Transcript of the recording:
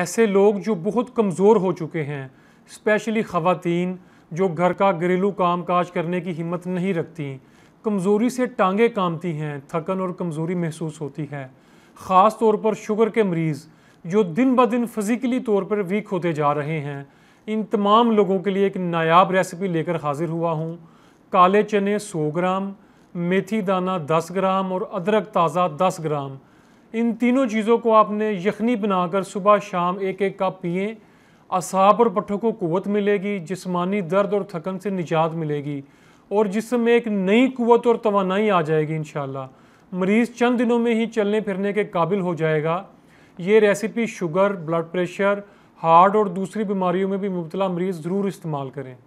ऐसे लोग जो बहुत कमज़ोर हो चुके हैं स्पेशली ख़वातीन जो घर का घरेलू काम काज करने की हिम्मत नहीं रखती कमज़ोरी से टांगे कामती हैं थकन और कमज़ोरी महसूस होती है ख़ास तौर पर शुगर के मरीज़ जो दिन ब दिन फ़िज़िकली तौर पर वीक होते जा रहे हैं इन तमाम लोगों के लिए एक नायाब रेसिपी लेकर हाज़िर हुआ हूँ काले चने 100 ग्राम मेथी दाना 10 ग्राम और अदरक ताज़ा 10 ग्राम इन तीनों चीज़ों को आपने यखनी बनाकर सुबह शाम एक एक कप पिए असाब और पट्ठों को कुत मिलेगी जिसमानी दर्द और थकन से निजात मिलेगी और जिसम में एक नई कुत और तोानाई आ जाएगी इन मरीज़ चंद दिनों में ही चलने फिरने के काबिल हो जाएगा ये recipe sugar blood pressure heart और दूसरी बीमारियों में भी मुबतला मरीज़ ज़रूर इस्तेमाल करें